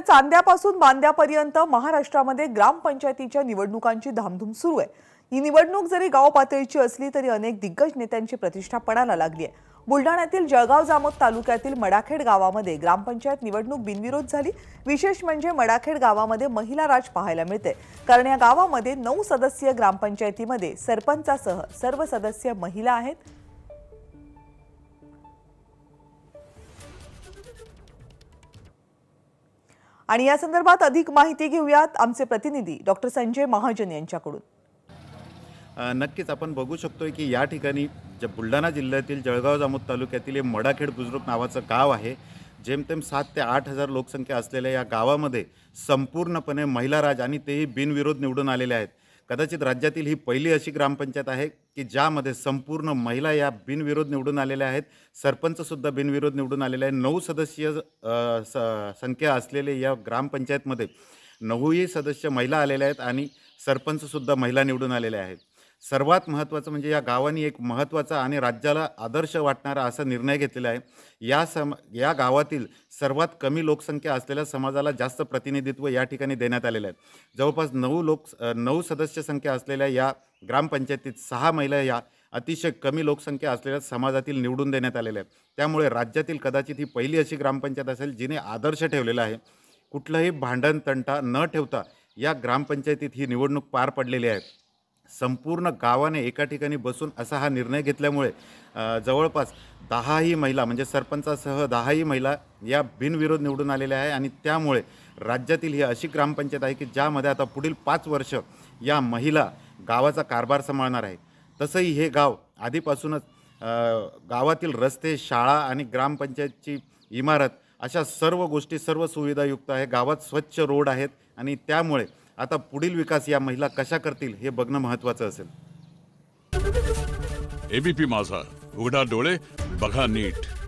तर म्हणजे चांद्यापासून बांद्यापर्यंत महाराष्ट्रामध्ये ग्रामपंचायतीच्या निवडणुकांची धामधूम सुरू आहे ही निवडणूक जरी गाव पातळीची असली तरी अनेक दिग्गज नेत्यांची प्रतिष्ठा पणाला लागली आहे बुलढाण्यातील जळगाव जामोद तालुक्यातील मडाखेड गावामध्ये ग्रामपंचायत निवडणूक बिनविरोध झाली विशेष म्हणजे मडाखेड गावामध्ये महिला राज पाहायला मिळते कारण या गावामध्ये नऊ सदस्यीय ग्रामपंचायतीमध्ये सरपंचासह सर्व सदस्य महिला आहेत आणि या संदर्भात अधिक माहिती घेऊयात आमचे प्रतिनिधी डॉक्टर संजय महाजन यांच्याकडून नक्कीच आपण बघू शकतो की या ठिकाणी ज्या बुलढाणा जिल्ह्यातील जळगाव जामोद तालुक्यातील मडाखेड बुजुर्ग नावाचं गाव आहे जेमतेम सात ते आठ हजार लोकसंख्या असलेल्या या गावामध्ये संपूर्णपणे महिला राज आणि तेही बिनविरोध निवडून आलेले आहेत कदाचित राज्यातील ही पहिली अशी ग्रामपंचायत आहे की ज्यामध्ये संपूर्ण महिला या बिनविरोध निवडून आलेल्या आहेत सरपंचसुद्धा बिनविरोध निवडून आलेले आहे नऊ सदस्यीय स संख्या असलेले या ग्रामपंचायतमध्ये नऊही सदस्य महिला आलेल्या आहेत आणि सरपंचसुद्धा महिला निवडून आलेल्या आहेत सर्वात महत्त्वाचं म्हणजे या गावाने एक महत्त्वाचा आणि राज्याला आदर्श वाटणारा असा निर्णय घेतलेला आहे या सम या गावातील सर्वात कमी लोकसंख्या असलेल्या समाजाला जास्त प्रतिनिधित्व या ठिकाणी देण्यात आलेलं आहे जवळपास नऊ लोक नऊ सदस्य संख्या असलेल्या या ग्रामपंचायतीत सहा महिला या अतिशय कमी लोकसंख्या असलेल्या समाजातील निवडून देण्यात आलेल्या आहेत त्यामुळे राज्यातील कदाचित ही पहिली अशी ग्रामपंचायत असेल जिने आदर्श ठेवलेला आहे कुठलंही भांडण तंटा न ठेवता या ग्रामपंचायतीत ही निवडणूक पार पडलेली आहे संपूर्ण गावाने एका ठिकाणी बसून असा हा निर्णय घेतल्यामुळे जवळपास दहाही महिला म्हणजे सरपंचासह दहाही महिला या बिनविरोध निवडून आलेल्या आहे आणि त्यामुळे राज्यातील ही अशी ग्रामपंचायत आहे की ज्यामध्ये आता पुढील पाच वर्ष या महिला गावाचा कारभार सांभाळणार आहे तसंही हे गाव आधीपासूनच गावातील रस्ते शाळा आणि ग्रामपंचायतची इमारत अशा सर्व गोष्टी सर्व सुविधायुक्त आहे गावात स्वच्छ रोड आहेत आणि त्यामुळे आता पुढील विकास या महिला कशा करतील हे बघणं महत्वाचं असेल एबीपी माझा उघडा डोळे बघा नीट